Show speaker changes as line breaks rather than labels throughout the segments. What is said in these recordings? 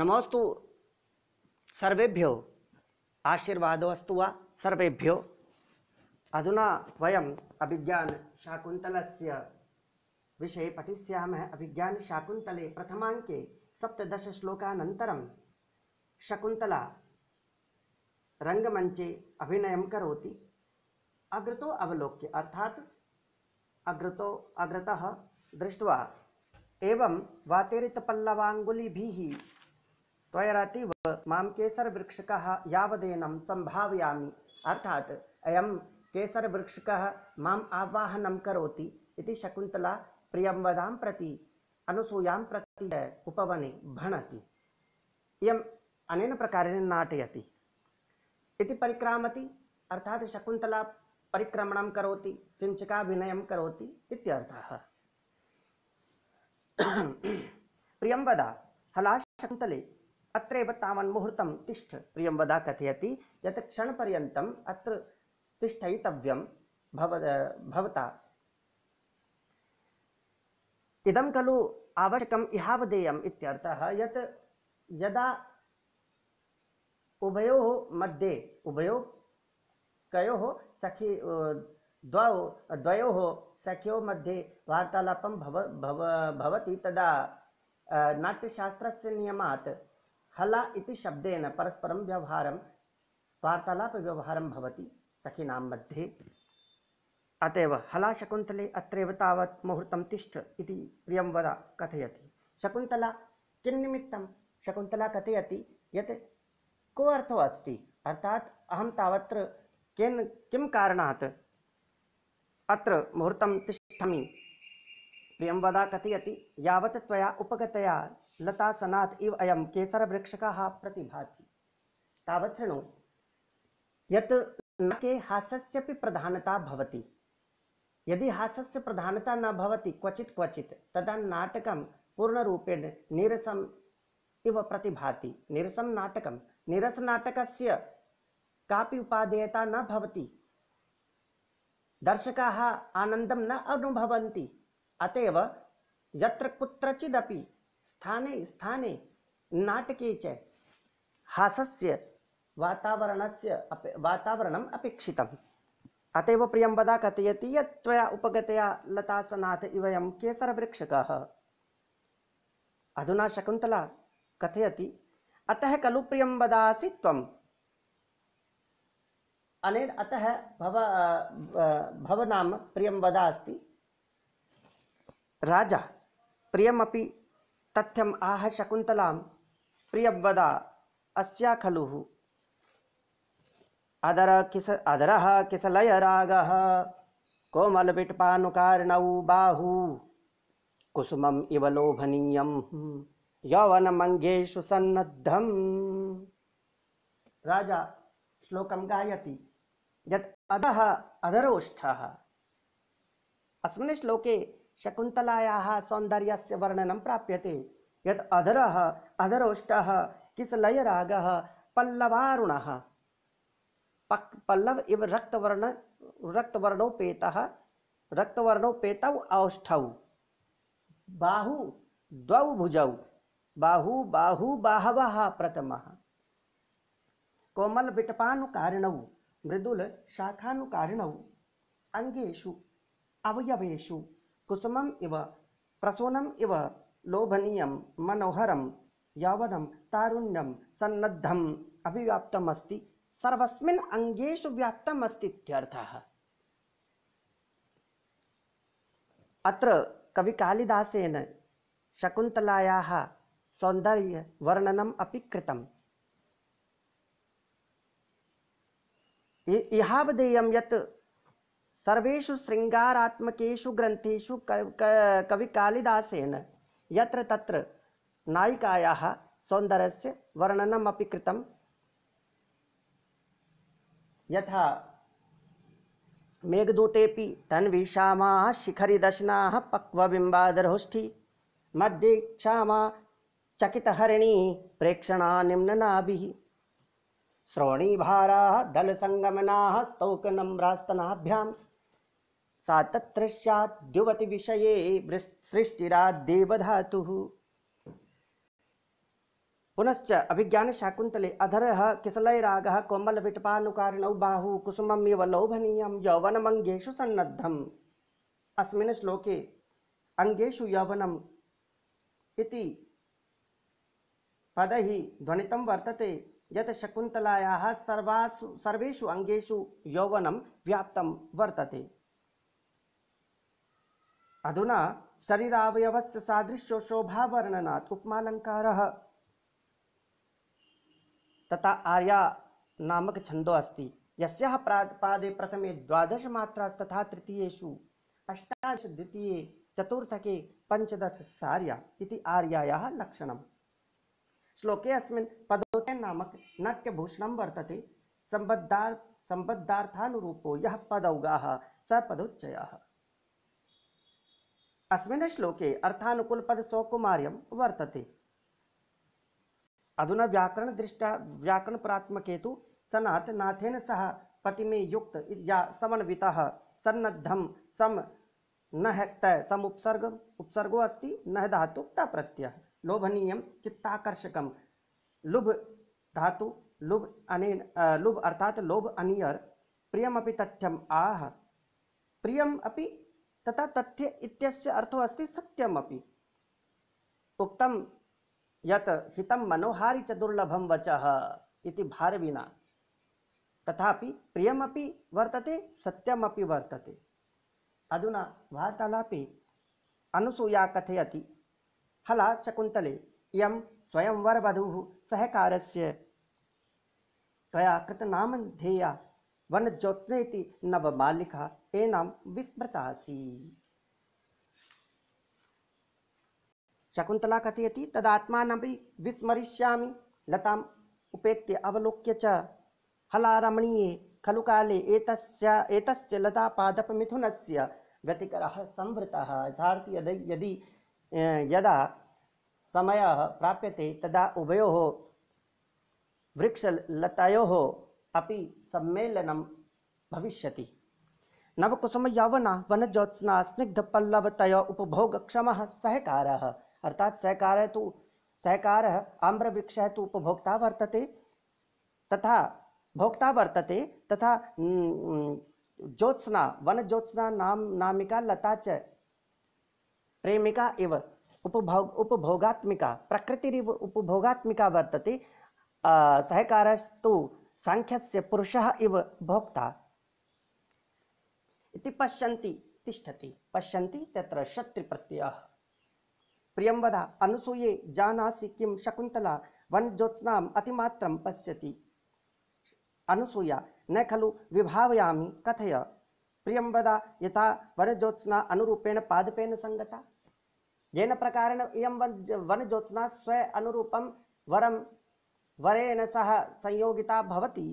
नमोस्तु सर्वेभ्यो आशीर्वादोस्तु वा सर्वेभ्यो अधुना वयम् अभिज्ञानशाकुन्तलस्य विषये पठिष्यामः अभिज्ञानशाकुन्तले प्रथमाङ्के सप्तदशश्लोकानन्तरं शकुन्तला रङ्गमञ्चे अभिनयं करोति अग्रतो अवलोक्य अर्थात् अग्रतो अग्रतः दृष्ट्वा एवं वातेरितपल्लवाङ्गुलिभिः त्वयरतीव मां केसरवृक्षकः यावदेनं सम्भावयामि अर्थात् अयं केसरवृक्षकः माम् आवाहनं करोति इति शकुन्तला प्रियंवदां प्रति अनुसूयां प्रति उपवने भणति इयम् अनेन प्रकारेण नाटयति इति परिक्रामति अर्थात् शकुन्तला परिक्रमणं करोति सिञ्चकाभिनयं करोति इत्यर्थः प्रियंवदा हला अत्रैव तावन्मुहूर्तं तिष्ठ प्रियंवदा कथयति यत् क्षणपर्यन्तम् अत्र तिष्ठयितव्यं भव भवता इदं खलु आवश्यकम् इहावधेयम् इत्यर्थः यत् यदा उभयोः मध्ये उभयोः कयोः सखी द्वौ द्वयोः सख्योः मध्ये वार्तालापं भव भव भवति तदा नाट्यशास्त्रस्य नियमात् हला इति शब्देन परस्परं व्यवहारं वार्तालापव्यवहारं भवति सखीनां मध्ये अतएव हला शकुंतले अत्रैव तावत् मुहूर्तं तिष्ठ इति प्रियं वदा कथयति शकुंतला किं शकुंतला शकुन्तला कथयति यत् को अर्थो अस्ति अर्थात् अहं तावत्र केन किं कारणात् अत्र मुहूर्तं तिष्ठामि प्रियं वदा कथयति यावत् त्वया उपगतया लता सनात् इव अयं केसरवृक्षकः प्रतिभाति तावत् शृणु यत् नाके हास्यस्यपि प्रधानता भवति यदि हास्यस्य प्रधानता न भवति क्वचित् क्वचित् तदा नाटकं पूर्णरूपेण नीरसम् इव प्रतिभाति नीरसं नाटकं नीरसनाटकस्य कापि उपादेयता न भवति दर्शकाः आनन्दं न अनुभवन्ति अत यत्र कुत्रचिदपि स्थाने स्थाने नाटके च हासस्य वातावरणस्य अप वातावरणम् अपेक्षितम् अत एव प्रियम्बदा कथयति यत् त्वया उपगतया लतासनाथ इवयं केसरवृक्षकः अधुना शकुन्तला कथयति अतः खलु प्रियम्बदासि त्वम् अनेन अतः भव भवनाम प्रियम्बदा अस्ति राजा प्रियमपि तथ्यम आह शकुन्तलां प्रियवदा अस्या खलुः अदर किस अदरः किसलयरागः कोमलविटपानुकार्णौ बाहु कुसुमम् इव लोभनीयं यौवनमङ्गेषु सन्नद्धम् राजा श्लोकं गायति यत् अधः अधरोष्ठः अस्मिन् श्लोके शकुन्तलायाः सौन्दर्यस्य वर्णनं प्राप्यते यत् अधरः अधरोष्टः किसलयरागः पल्लवारुणः पक् पल्लव इव रक्तवर्ण रक्तवर्णोपेतः रक्तवर्णोपेतौ औष्ठौ बाहु द्वौ भुजौ बाहु बाहु बाहवः प्रथमः कोमल विटपानुकारिणौ अङ्गेषु अवयवेषु कुसुमम् इव प्रसूनम इव लोभनीय मनोहर यौवनं तारुण्यम सन्नद्धम अभिव्याप्तम् अस्ति सर्वस्मिन् अङ्गेषु व्याप्तम् अस्ति इत्यर्थः अत्र कविकालिदासेन शकुन्तलायाः सौन्दर्यवर्णनम् अपि कृतम् इहावधेयं यत् सर्वेषु शृङ्गारात्मकेषु ग्रन्थेषु कविकालिदासेन यत्र तत्र नायिकायाः सौन्दर्यस्य वर्णनमपि कृतं यथा मेघदूतेपि तन्वीक्षामा शिखरिदशनाः पक्वबिम्बादरहुष्ठी मध्ये क्षामा चकितहरिणी प्रेक्षणा निम्ननाभिः श्रोणीभाराः धनसङ्गमनाः स्तौकनम्रास्तनाभ्यां सा तत्र स्याद्युवतिविषये सृष्टिराद्देवधातुः पुनश्च अभिज्ञानशाकुन्तले अधरः किसलैरागः कोमलविटपानुकारिणौ बाहु कुसुममिव लौभनीयं यौवनमङ्गेषु सन्नद्धम् अस्मिन् श्लोके अङ्गेषु यौवनम् इति पदैः ध्वनितं वर्तते यत शकुंतलाया सर्वासु सर्वेषु अङ्गेषु यौवनम व्याप्तं वर्तते अधुना शरीरावयवस्य सादृश्यो शोभावर्णनात् उपमालङ्कारः तथा आर्या नामक छंदो अस्ति यस्याः पादे प्रथमे द्वादश द्वादशमात्रास्तथा तृतीयेषु अष्टादश द्वितीये चतुर्थके पञ्चदश सार्या इति आर्यायाः लक्षणम् श्लोके अस्मिन् पदोते नामक नाट्यभूषणं वर्तते सम्बद्धार् सम्बद्धार्थानुरूपो यः पदौगाः स पदोच्चयः अस्मिन् श्लोके अर्थानुकूलपदसौकुमार्यं वर्तते अधुना व्याकरणदृष्ट्या व्याकरणप्रात्मके तु सनात् नाथेन सह पतिमे युक्त या समन्वितः सन्नद्धं सम न हेक्त समुपसर्ग उपसर्गो अस्ति न धातु प्रत्ययः लोभनीय चित्ताकर्षक लुभ धातु लुभ अने लुभ अर्थात लोभ अनियर प्रियम तथ्यम आह प्रियम अपि तथा तथ्य इत्यस्य अर्थो अस्ति सत्यमपि उक्तं यत हितं मनोहारी च दुर्लभं वचः इति विना तथापि प्रियमपि वर्तते सत्यमपि वर्तते अधुना वार्तालापे अनुसूया कथयति हला शकुन्तले इयं स्वयंवरवधूः सहकारस्य त्वया कृतनामधेया वनज्योत्स्नेति नवबालिका एनां विस्मृतासि शकुन्तला कथयति तदात्मानपि विस्मरिष्यामि लताम् उपेत्य अवलोक्य च हलारमणीये खलु काले एतस्य एतस्य लतापादपमिथुनस्य व्यतिकरः संवृतः यदि यदा समय प्राप्य तदा उभयोः वृक्षलतयोः अपि सम्मेलनं भविष्यति नवकुसुमयवना वनज्योत्स्ना स्निग्धपल्लवतय उपभोगक्षमः सहकारः अर्थात सहकार तो सहकार आम्रवृक्ष तो उपभोक्ता वर्तते तथा भोक्ता वर्तते तथा वन ज्योत्सना नाम नामिका लता च प्रेमिका इव उपभोग उपभोगात्मिका प्रकृतिरिव उपभोगात्मिका वर्तते सहकारस्तु साङ्ख्यस्य पुरुषः इव भोक्ता इति पश्यन्ति तिष्ठति पश्यन्ति तत्र शत्रिप्रत्ययः प्रियं वद अनुसूये जानासि किं शकुन्तला वनज्योत्स्नाम् अतिमात्रं पश्यति अनुसूया न खलु विभावयामि कथय प्रियं यहाँ यथा वनज्योत्स्ना अनुरूपेण पादपेन सङ्गता येन प्रकारेण इयं वन ज्योत्सना स्व अनुरूपं वरं वरेण सह संयोगिता भवति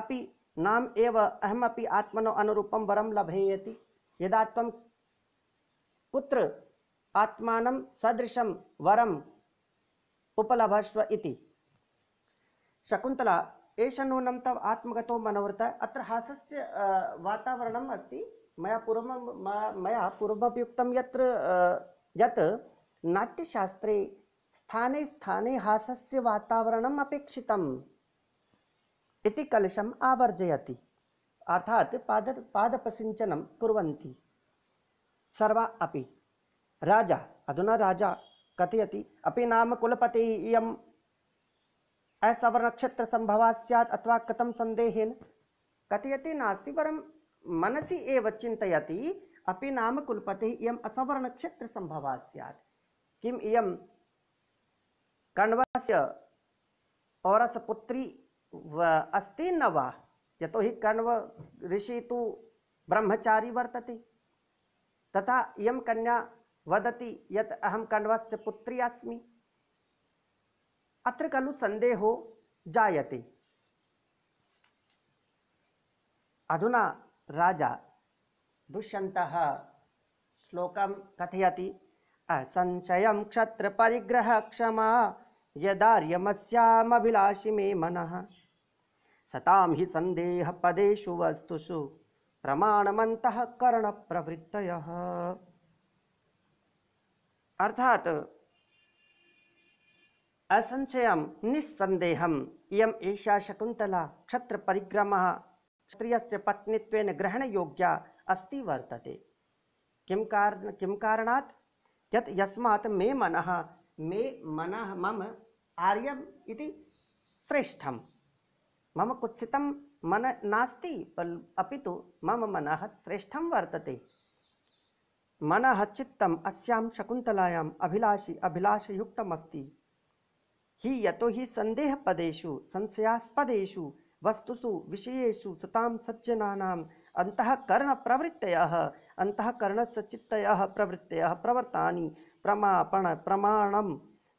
अपि नाम एव अहमपि आत्मनो अनुरूपं वरं लभेयति यदा त्वं कुत्र आत्मानं सदृशं वरम् उपलभस्व इति शकुन्तला एष नूनं तव आत्मगतो मनोवृत अत्र हासस्य वातावरणम् अस्ति मया पूर्वं मया पूर्वमपि उक्तं यत्र यत् नाट्यशास्त्रे स्थाने स्थाने हासस्य वातावरणम् अपेक्षितम् इति कलशम् आवर्जयति अर्थात् पाद पादपसिञ्चनं कुर्वन्ति सर्वा अपि राजा अधुना राजा कथयति अपि नाम कुलपतिः इयम् असवर्णक्षेत्रसम्भवात् स्यात् अथवा कृतं सन्देहेन कथयति नास्ति परं मनसि एव चिन्तयति अपि नाम कुलपतिः इयम् असवर्णक्षेत्रसम्भवा स्यात् किम् इयं कण्वस्य औरसपुत्री अस्ति न वा यतो हि कण्व ऋषि तु ब्रह्मचारी वर्तते तथा इयं कन्या वदति यत् अहं कण्वस्य पुत्री अस्मि अत्र खलु सन्देहो जायते अधुना राजा दुष्यन्तः श्लोकं कथयति असंशयं क्षत्रपरिग्रहक्षमा यदार्यमस्यामभिलाषि मे मनः सतां हि सन्देहपदेषु वस्तुषु प्रमाणमन्तः करणप्रवृत्तयः अर्थात असंशयम निस्संदेहम इयम एषा शकुंतला क्षत्र परिग्रम क्षत्रिय पत्नीत्वेन ग्रहण अस्ति वर्तते किं कारण किं कारणात् यत् यस्मात् मे मनः मे मनः मम आर्यम् इति श्रेष्ठं मम कुत्सितं मन नास्ति पल् अपि तु मम मनः श्रेष्ठं वर्तते मनः चित्तम् अस्यां शकुन्तलायाम् अभिलाषि अभिलाषयुक्तमस्ति हि यतो हि सन्देहपदेषु संशयास्पदेषु वस्तुषु विषयेषु सतां सज्जनानां अन्तःकरणप्रवृत्तयः अन्तःकरणस्य चित्तयः प्रवृत्तयः प्रवर्तानि प्रमापण प्रमाणम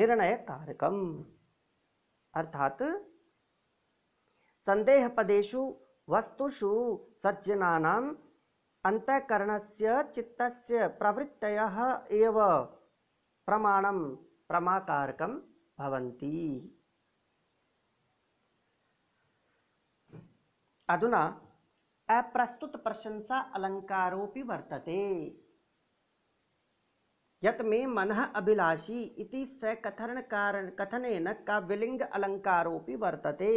निर्णयकारकम अर्थात संदेह पदेशु वस्तुषु सज्जना अंतःकरणस्य चित्तस्य प्रवृत्तयः एव प्रमाणं प्रमाकारकं अधुना अप्रस्तुत प्रशंसा अलंकारोपि वर्तते यत में मन अभिलाषी इति स कथन कारण कथन काव्यलिंग अलंकारोपि वर्तते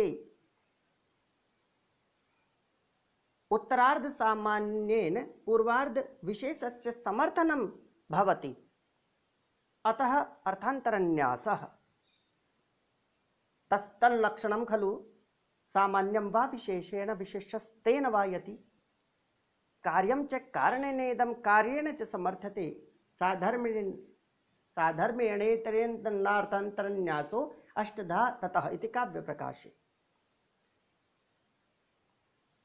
उत्तरार्ध सामान्येन पूर्वार्ध विशेषस्य समर्थनं भवति अतः तस्तल तस्तल्लक्षणं खलु सामान्यं वा विशेषेण विशिष्टस्तेन वा यति कार्यं च कारणेनेदं कार्येण च समर्थते साधर्मिण साधर्मेणेतरेन्दन्नार्थान्तरन्यासो अष्टधा ततः इति काव्यप्रकाशे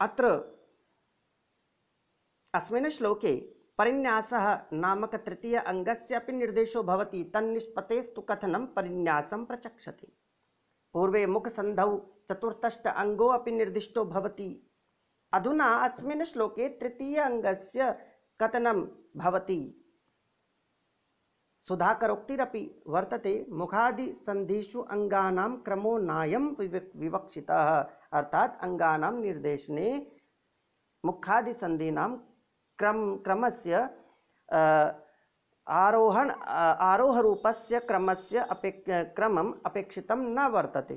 अत्र अस्मिन् श्लोके परिन्यासः नामक तृतीय अङ्गस्य अपि निर्देशो भवति तन्निष्पतेस्तु कथनं परिन्यासं प्रचक्षते पूर्वे मुखसन्धौ चतुर्थष्ट अङ्गोऽपि निर्दिष्टो भवति अधुना अस्मिन् श्लोके तृतीय अङ्गस्य कथनं भवति सुधाकरोक्तिरपि वर्तते मुखादिसन्धिषु अङ्गानां क्रमो नायं विवक्षितः अर्थात् अङ्गानां निर्देशने मुखादिसन्धीनां क्रम क्रमस्य आरोहण आरोहरूपस्य क्रम से क्रम अपेक्षित न वर्तते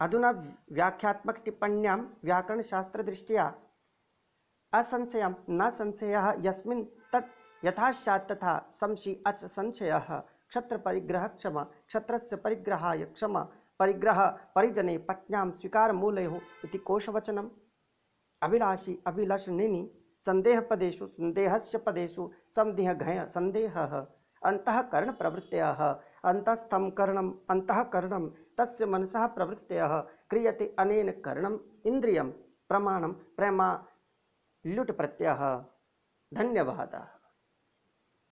अधुना व्याख्यात्मक व्याख्यात्मकटिप्पण्यां व्याकरणशास्त्रदृष्ट्या असंशयं न संशयः यस्मिन् तत् यथाश्चात् तथा संशि अच संशयः क्षत्रपरिग्रहक्षमा क्षत्र परिग्रहाय क्षमा परिग्रह परिजने पत्न्यां स्वीकारमूलयोः इति कोशवचनम् अभिलाषी अभिलषणिनि संदेह पदेशु संदेहस्य पदेशु संदेह घय संदेह अंतकर्ण प्रवृत्तय अंतस्थम कर्णम अंतकरणम तस्य मनसः प्रवृत्तय क्रियते अनेन कर्णम इंद्रियम प्रमाणम प्रेमा लुट प्रत्यय धन्यवाद